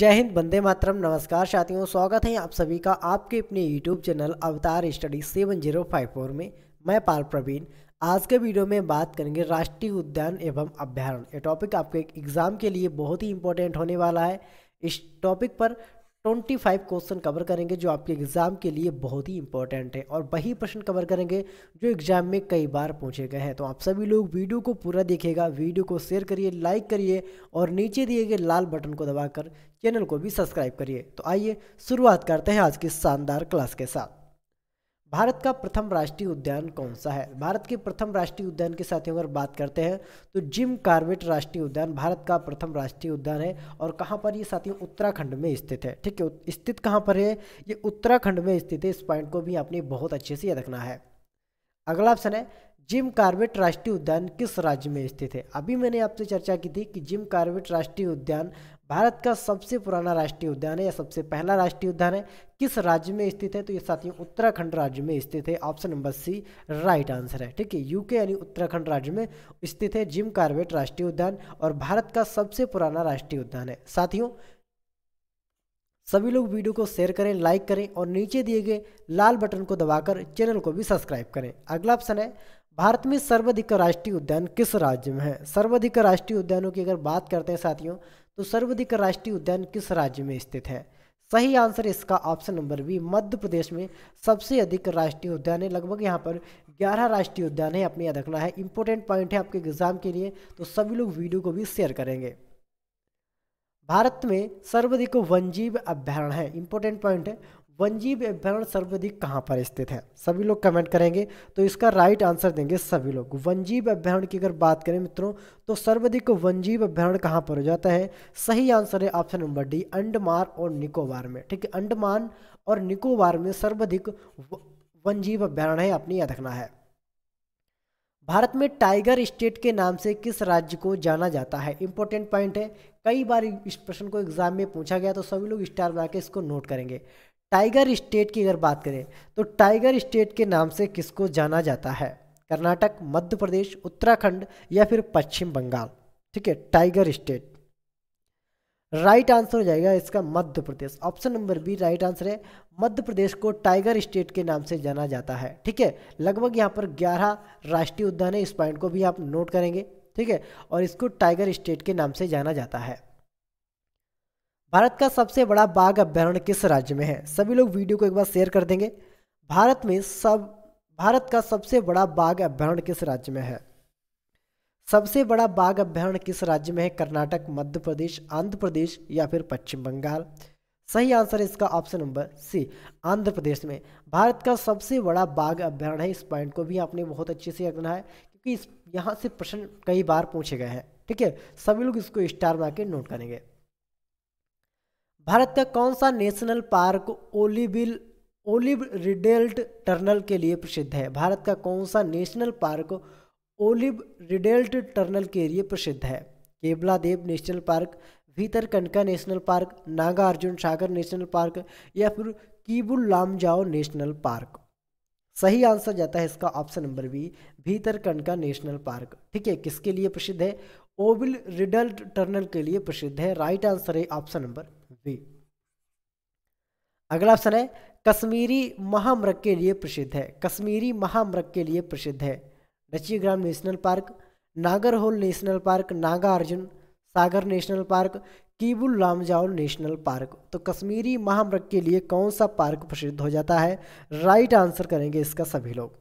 जय हिंद बंदे मातरम नमस्कार साथियों स्वागत है आप सभी का आपके अपने YouTube channel Avatar study seven zero five four में मैं पाल प्रवीण आज के वीडियो में बात करेंगे राष्ट्रीय उद्यान एवं अभ्यारण्य ये टॉपिक आपके एग्ज़ाम के लिए बहुत ही इंपॉर्टेंट होने वाला है इस टॉपिक पर ट्वेंटी फाइव क्वेश्चन कवर करेंगे जो आपके एग्ज़ाम के लिए बहुत ही इंपॉर्टेंट है और वही प्रश्न कवर करेंगे जो एग्ज़ाम में कई बार पूछे गए हैं तो आप सभी लोग वीडियो को पूरा देखेगा वीडियो को शेयर करिए लाइक करिए और नीचे दिए गए लाल बटन को दबाकर चैनल को भी सब्सक्राइब करिए तो आइए शुरुआत करते हैं आज की शानदार क्लास के साथ भारत का प्रथम राष्ट्रीय उद्यान कौन सा है भारत के प्रथम राष्ट्रीय उद्यान के साथियों अगर बात करते हैं तो जिम कार्बेट राष्ट्रीय उद्यान भारत का प्रथम राष्ट्रीय उद्यान है और कहाँ पर ये साथियों उत्तराखंड में स्थित है ठीक है स्थित कहाँ पर है ये उत्तराखंड में स्थित है इस पॉइंट को भी आपने बहुत अच्छे से याद रखना है अगला ऑप्शन है जिम कार्बेट राष्ट्रीय उद्यान किस राज्य में स्थित है अभी मैंने आपसे चर्चा की थी कि जिम कार्बेट राष्ट्रीय उद्यान भारत का सबसे पुराना राष्ट्रीय उद्यान है या सबसे पहला राष्ट्रीय उद्यान है किस राज्य में स्थित है तो ये साथियों उत्तराखंड राज्य में स्थित है option number C right answer है ठीक है यूके यानी उत्तराखंड राज्य में स्थित है जिम कार्बेट राष्ट्रीय उद्यान और भारत का सबसे पुराना राष्ट्रीय उद्यान है साथियों सभी लोग वीडियो को शेयर करें लाइक करें और नीचे दिए गए लाल बटन को दबाकर चैनल को भी सब्सक्राइब करें अगला ऑप्शन है भारत में सर्वाधिक राष्ट्रीय उद्यान किस राज्य में है सर्वाधिक राष्ट्रीय उद्यानों की अगर बात करते हैं साथियों तो सर्वाधिक राष्ट्रीय उद्यान किस राज्य में स्थित है सही आंसर इसका option number B Madhya Pradesh में सबसे अधिक राष्ट्रीय उद्यान है लगभग यहाँ पर 11 राष्ट्रीय उद्यान है अपने याद रखना है इंपॉर्टेंट पॉइंट है आपके एग्जाम के लिए तो सभी लोग वीडियो को भी शेयर करेंगे भारत में सर्वाधिक वनजीव अभ्यारण है इंपॉर्टेंट पॉइंट है वन्यजीव अभ्यारण सर्वाधिक कहाँ पर स्थित है सभी लोग कमेंट करेंगे तो इसका राइट आंसर देंगे सभी लोग वनजीव अभ्यारण की अगर बात करें मित्रों तो सर्वाधिक वन्यजीव अभ्यारण कहाँ पर हो जाता है सही आंसर है ऑप्शन नंबर डी अंडमान और निकोबार में ठीक है अंडमान और निकोबार में सर्वाधिक वनजीव अभ्यारण है अपनी याद रखना है भारत में टाइगर स्टेट के नाम से किस राज्य को जाना जाता है इंपॉर्टेंट पॉइंट है कई बार इस प्रश्न को एग्जाम में पूछा गया तो सभी लोग स्टार बना के इसको नोट करेंगे टाइगर स्टेट की अगर बात करें तो टाइगर स्टेट के नाम से किसको जाना जाता है कर्नाटक मध्य प्रदेश उत्तराखंड या फिर पश्चिम बंगाल ठीक है टाइगर स्टेट राइट आंसर हो जाएगा इसका Madhya Pradesh option number B right answer है मध्य प्रदेश को टाइगर स्टेट के नाम से जाना जाता है ठीक है लगभग यहाँ पर 11 राष्ट्रीय उद्यान है इस पॉइंट को भी आप नोट करेंगे ठीक है और इसको टाइगर स्टेट के नाम से जाना जाता है भारत का सबसे बड़ा बाघ अभ्यारण्य किस राज्य में है सभी लोग वीडियो को एक बार शेयर कर देंगे भारत में सब भारत का सबसे बड़ा बाघ अभ्यारण्य किस राज्य में है सबसे बड़ा बाघ अभ्यारण्य किस राज्य में है कर्नाटक मध्य प्रदेश आंध्र प्रदेश या फिर पश्चिम बंगाल सही आंसर है इसका option number C Andhra Pradesh में भारत का सबसे बड़ा बाघ अभ्यारण्य है इस पॉइंट को भी आपने बहुत अच्छे से रखना है क्योंकि इस यहाँ से प्रश्न कई बार पूछे गए हैं ठीक है सभी लोग इसको स्टार मार के नोट करेंगे भारत का कौन सा national park olive olive ridley turtle के लिए प्रसिद्ध है भारत का कौन सा national park olive ridley turtle के लिए प्रसिद्ध है Deo national park Bhitarkanika national park Nagarjuna Sagar national park या फिर कीबुल लामजाओ नेशनल पार्क सही आंसर जाता है इसका option number B Bhitarkanika national park ठीक है किसके लिए प्रसिद्ध है ओविल रिडल्ट टर्नल के लिए प्रसिद्ध है राइट आंसर है ऑप्शन नंबर वी अगला ऑप्शन है कश्मीरी महामृग के लिए प्रसिद्ध है कश्मीरी महामृग के लिए प्रसिद्ध है Dachigam national park Nagarhole national park Nagarjuna Sagar national park Keibul Lamjao national park तो कश्मीरी महामृग के लिए कौन सा पार्क प्रसिद्ध हो जाता है राइट आंसर करेंगे इसका सभी लोग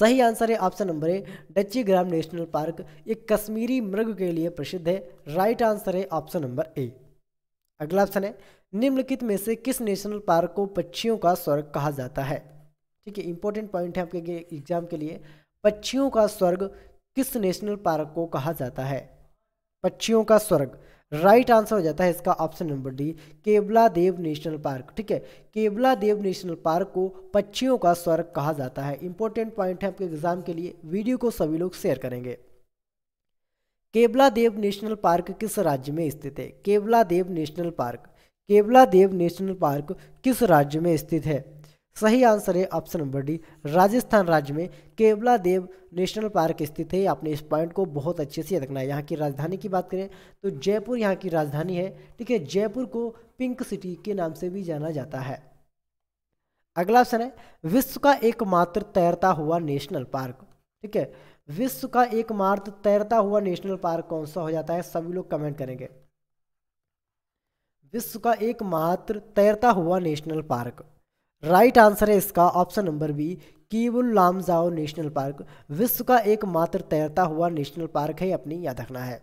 सही आंसर है option number A Dachigam national park ये कश्मीरी मृग के लिए प्रसिद्ध है राइट आंसर है ऑप्शन नंबर ए अगला ऑप्शन है निम्नलिखित में से किस नेशनल पार्क को पक्षियों का स्वर्ग कहा जाता है ठीक है इंपॉर्टेंट पॉइंट है आपके एग्जाम के लिए पक्षियों का स्वर्ग किस नेशनल पार्क को कहा जाता है पक्षियों का स्वर्ग राइट आंसर हो जाता है इसका option number D Keoladeo national park ठीक है केबला देव नेशनल पार्क को पक्षियों का स्वर्ग कहा जाता है इंपॉर्टेंट पॉइंट है आपके एग्जाम के लिए वीडियो को सभी लोग शेयर करेंगे केवला देव नेशनल पार्क किस राज्य में स्थित है Keoladeo national park Keoladeo national park किस राज्य में स्थित है सही आंसर है ऑप्शन नंबर डी राजस्थान राज्य में केवला देव नेशनल पार्क स्थित है आपने इस पॉइंट को बहुत अच्छे से रखना है यहाँ की राजधानी की बात करें तो जयपुर यहाँ की राजधानी है ठीक है जयपुर को पिंक सिटी के नाम से भी जाना जाता है अगला ऑप्शन है विश्व का एकमात्र तैरता हुआ नेशनल पार्क ठीक है विश्व का एकमात्र तैरता हुआ नेशनल पार्क कौन सा हो जाता है सभी लोग कमेंट करेंगे विश्व का एकमात्र तैरता हुआ नेशनल पार्क राइट आंसर है इसका option number B Keibul Lamjao national park विश्व का एकमात्र तैरता हुआ नेशनल पार्क है अपनी याद रखना है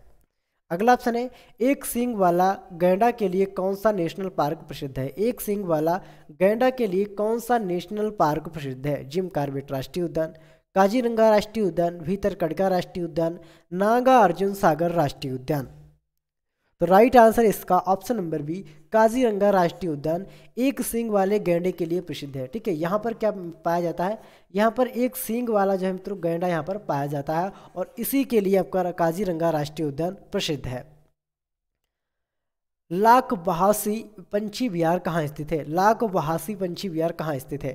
अगला ऑप्शन है एक सिंग वाला गैंडा के लिए कौन सा नेशनल पार्क प्रसिद्ध है एक सिंग वाला गैंडा के लिए कौन सा नेशनल पार्क प्रसिद्ध है जिम कार्बेट राष्ट्रीय उद्यान काजीरंगा राष्ट्रीय उद्यान भीतर कड़का राष्ट्रीय उद्यान नागा अर्जुन सागर राष्ट्रीय उद्यान तो राइट आंसर इसका ऑप्शन नंबर बी काजीरंगा राष्ट्रीय उद्यान एक सींग वाले गैंडे के लिए प्रसिद्ध है ठीक है यहाँ पर क्या पाया जाता है यहाँ पर एक सींग वाला जो है मित्रों गैंडा यहाँ पर पाया जाता है और इसी के लिए आपका काजीरंगा राष्ट्रीय उद्यान प्रसिद्ध है लाख बहासी पंछी विहार कहाँ स्थित है लाख बहासी पंछी विहार कहाँ स्थित है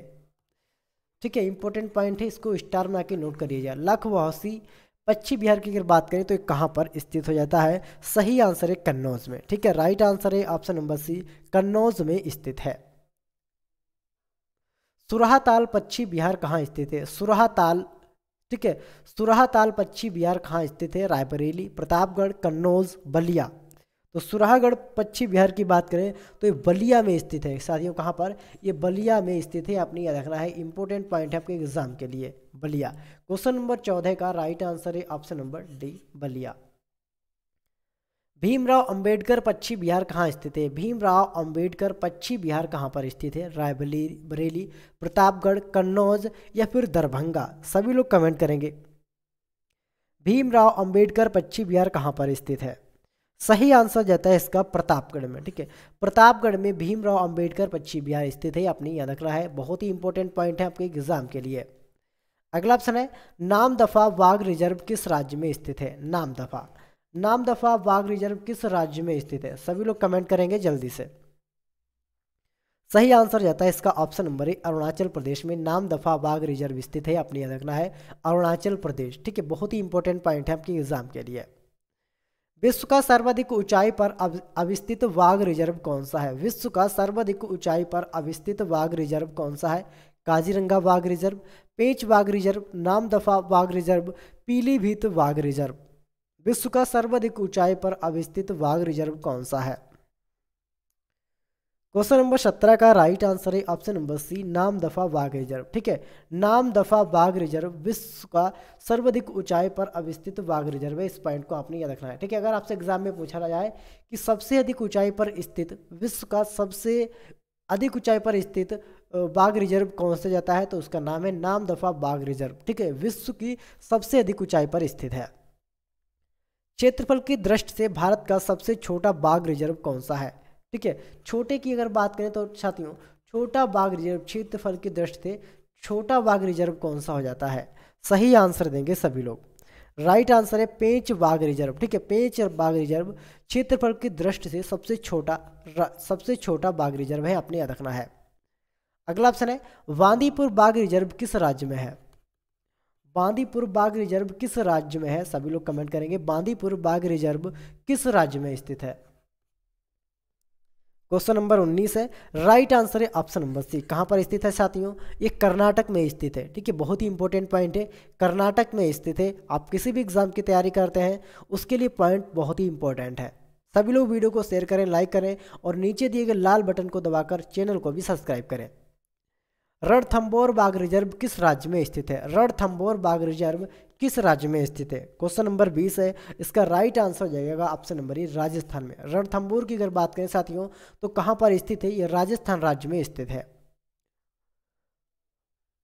ठीक है इंपॉर्टेंट पॉइंट है इसको स्टार में आके नोट कर करिएगा लखवासी पश्चिम बिहार की अगर बात करें तो ये कहाँ पर स्थित हो जाता है सही आंसर है कन्नौज में ठीक है राइट आंसर है ऑप्शन नंबर सी कन्नौज में स्थित है सुरहाताल पश्चिम बिहार कहाँ स्थित है सुरहाताल ठीक है सुरहाताल पश्चिम बिहार कहाँ स्थित है रायबरेली प्रतापगढ़ कन्नौज बलिया तो सुरागढ़ पश्चिम बिहार की बात करें तो ये बलिया में स्थित है साथियों कहाँ पर ये बलिया में स्थित है आपने याद रखना है इंपॉर्टेंट पॉइंट है आपके एग्जाम के लिए बलिया क्वेश्चन नंबर चौदह का राइट आंसर है option number D Ballia Bhimrao Ambedkar पश्चिम बिहार कहाँ स्थित है भीमराव अंबेडकर पश्चिम बिहार कहाँ पर स्थित है रायबली बरेली प्रतापगढ़ कन्नौज या फिर दरभंगा सभी लोग कमेंट करेंगे भीमराव अंबेडकर पश्चिम बिहार कहाँ पर स्थित है सही आंसर जाता है इसका प्रतापगढ़ में ठीक है प्रतापगढ़ में भीमराव अंबेडकर पश्चिम बिहार स्थित है आपने याद रखना है बहुत ही इंपॉर्टेंट पॉइंट है आपके एग्जाम के लिए अगला ऑप्शन है नाम दफा वाघ रिजर्व किस राज्य में स्थित है नाम दफा नाम दफा वाघ रिजर्व किस राज्य में स्थित है सभी लोग कमेंट करेंगे जल्दी से सही आंसर जाता है इसका ऑप्शन नंबर एक अरुणाचल प्रदेश में नाम दफा बाघ रिजर्व स्थित है आपने याद रखना है अरुणाचल प्रदेश ठीक है बहुत ही इंपॉर्टेंट पॉइंट है आपके एग्जाम के लिए विश्व का सर्वाधिक ऊंचाई पर अवस्थित वाघ रिजर्व कौन सा है विश्व का सर्वाधिक ऊंचाई पर अवस्थित वाघ रिजर्व कौन सा है काजीरंगा वाघ रिजर्व पेंच वाघ रिजर्व नामदफा वाघ रिजर्व पीलीभीत वाघ रिजर्व विश्व का सर्वाधिक ऊंचाई पर अवस्थित वाघ रिजर्व कौन सा है क्वेश्चन नंबर सत्रह का राइट आंसर है option number C Namdapha बाघ रिजर्व ठीक है नाम दफा बाघ रिजर्व विश्व का सर्वाधिक ऊंचाई पर अवस्थित बाघ रिजर्व है इस पॉइंट को आपने याद रखना है ठीक है अगर आपसे एग्जाम में पूछा जाए कि सबसे अधिक ऊंचाई पर स्थित विश्व का सबसे अधिक ऊंचाई पर स्थित बाघ रिजर्व कौन सा जाता है तो उसका नाम है नाम दफा बाघ रिजर्व ठीक है विश्व की सबसे अधिक ऊंचाई पर स्थित है क्षेत्रफल की दृष्टि से भारत का सबसे छोटा बाघ रिजर्व कौन सा है ठीक है छोटे की अगर बात करें तो साथियों छोटा बाघ रिजर्व क्षेत्रफल की दृष्टि से छोटा बाघ रिजर्व कौन सा हो जाता है सही आंसर देंगे सभी लोग राइट आंसर है पेंच बाघ रिजर्व ठीक है पेंच बाघ रिजर्व क्षेत्रफल की दृष्टि से सबसे छोटा सबसे छोटा बाघ रिजर्व है आपने याद रखना है अगला ऑप्शन है बांदीपुर बाघ रिजर्व किस राज्य में है बांदीपुर बाघ रिजर्व किस राज्य में है सभी लोग कमेंट करेंगे बांदीपुर बाघ रिजर्व किस राज्य में स्थित है क्वेश्चन नंबर 19 है राइट आंसर है ऑप्शन नंबर सी कहाँ पर स्थित है साथियों ये कर्नाटक में स्थित है ठीक है बहुत ही इंपॉर्टेंट पॉइंट है कर्नाटक में स्थित है आप किसी भी एग्जाम की तैयारी करते हैं उसके लिए पॉइंट बहुत ही इंपॉर्टेंट है सभी लोग वीडियो को शेयर करें लाइक करें और नीचे दिए गए लाल बटन को दबाकर चैनल को भी सब्सक्राइब करें रणथंबोर बाघ रिजर्व किस राज्य में स्थित है रणथम्बोर बाघ रिजर्व किस राज्य में स्थित है क्वेश्चन नंबर बीस है इसका राइट आंसर हो जाएगा ऑप्शन नंबर ई राजस्थान में रणथम्बोर की अगर बात करें साथियों तो कहाँ पर स्थित है ये राजस्थान राज्य में स्थित है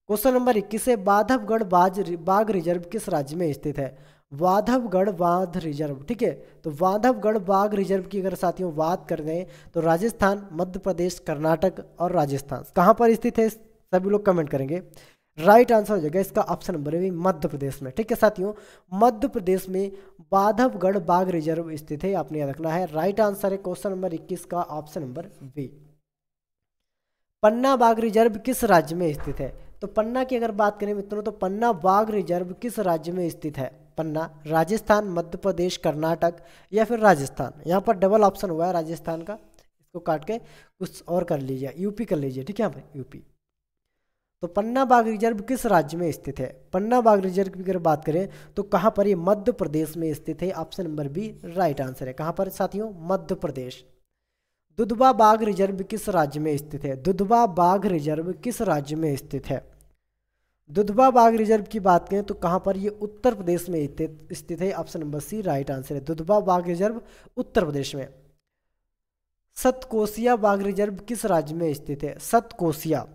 क्वेश्चन नंबर इक्कीस है बाधवगढ़ बाज बाघ रिजर्व किस राज्य में स्थित है वाधवगढ़ बाघ रिजर्व ठीक है तो वाधवगढ़ बाघ रिजर्व की अगर साथियों बात कर दें तो राजस्थान मध्य प्रदेश कर्नाटक और राजस्थान कहाँ पर स्थित है सभी लोग कमेंट करेंगे राइट right आंसर हो जाएगा इसका ऑप्शन नंबर है मध्य प्रदेश में ठीक है साथियों मध्य प्रदेश में बाधवगढ़ बाघ रिजर्व स्थित है आपने याद रखना है राइट right आंसर है क्वेश्चन नंबर 21 का ऑप्शन नंबर बी पन्ना बाघ रिजर्व किस राज्य में स्थित है तो पन्ना की अगर बात करें मित्रों तो पन्ना बाघ रिजर्व किस राज्य में स्थित है पन्ना राजस्थान मध्य प्रदेश कर्नाटक या फिर राजस्थान यहाँ पर डबल ऑप्शन हुआ है राजस्थान का इसको काट के कुछ और कर लीजिए यूपी कर लीजिए ठीक है यहाँ पर यूपी तो पन्ना बाग रिजर्व किस राज्य में स्थित है पन्ना बाघ रिजर्व की अगर बात करें तो कहाँ पर ये मध्य प्रदेश में स्थित है option number B right answer है कहाँ पर साथियों मध्य प्रदेश दुधवा बाघ रिजर्व किस राज्य में स्थित है दुधवा बाघ रिजर्व किस राज्य में स्थित है दुधवा बाघ रिजर्व की बात करें तो कहाँ पर ये उत्तर प्रदेश में स्थित है option number C right answer है दुधवा बाघ रिजर्व उत्तर प्रदेश में सतकोसिया बाघ रिजर्व किस राज्य में स्थित है सतकोसिया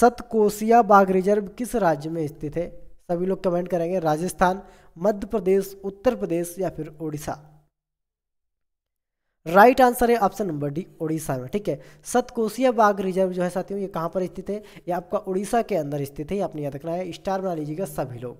सतकोसिया बाघ रिजर्व किस राज्य में स्थित है सभी लोग कमेंट करेंगे राजस्थान मध्य प्रदेश उत्तर प्रदेश या फिर ओडिशा राइट आंसर है ऑप्शन नंबर डी ओडिशा में ठीक है सतकोसिया बाघ रिजर्व जो है साथियों ये कहां पर स्थित है ये आपका उड़ीसा के अंदर स्थित है ये आपने याद रखना है स्टार बना लीजिएगा सभी लोग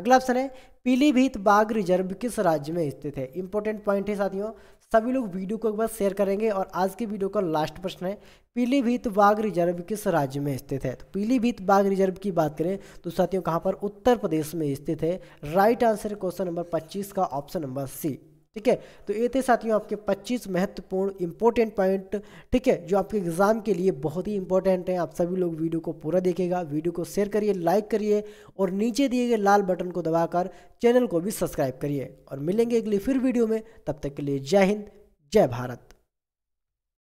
अगला ऑप्शन है पीलीभीत बाघ रिजर्व किस राज्य में स्थित है इंपॉर्टेंट पॉइंट है साथियों सभी लोग वीडियो को एक बार शेयर करेंगे और आज की वीडियो का लास्ट प्रश्न है पीलीभीत बाघ रिजर्व किस राज्य में स्थित है तो पीलीभीत बाघ रिजर्व की बात करें तो साथियों कहाँ पर उत्तर प्रदेश में स्थित है राइट आंसर क्वेश्चन नंबर पच्चीस का ऑप्शन नंबर सी ठीक है तो ये थे साथियों आपके 25 महत्वपूर्ण इंपॉर्टेंट पॉइंट ठीक है जो आपके एग्जाम के लिए बहुत ही इंपॉर्टेंट है आप सभी लोग वीडियो को पूरा देखेगा वीडियो को शेयर करिए लाइक करिए और नीचे दिए गए लाल बटन को दबाकर चैनल को भी सब्सक्राइब करिए और मिलेंगे अगली फिर वीडियो में तब तक के लिए जय हिंद जय भारत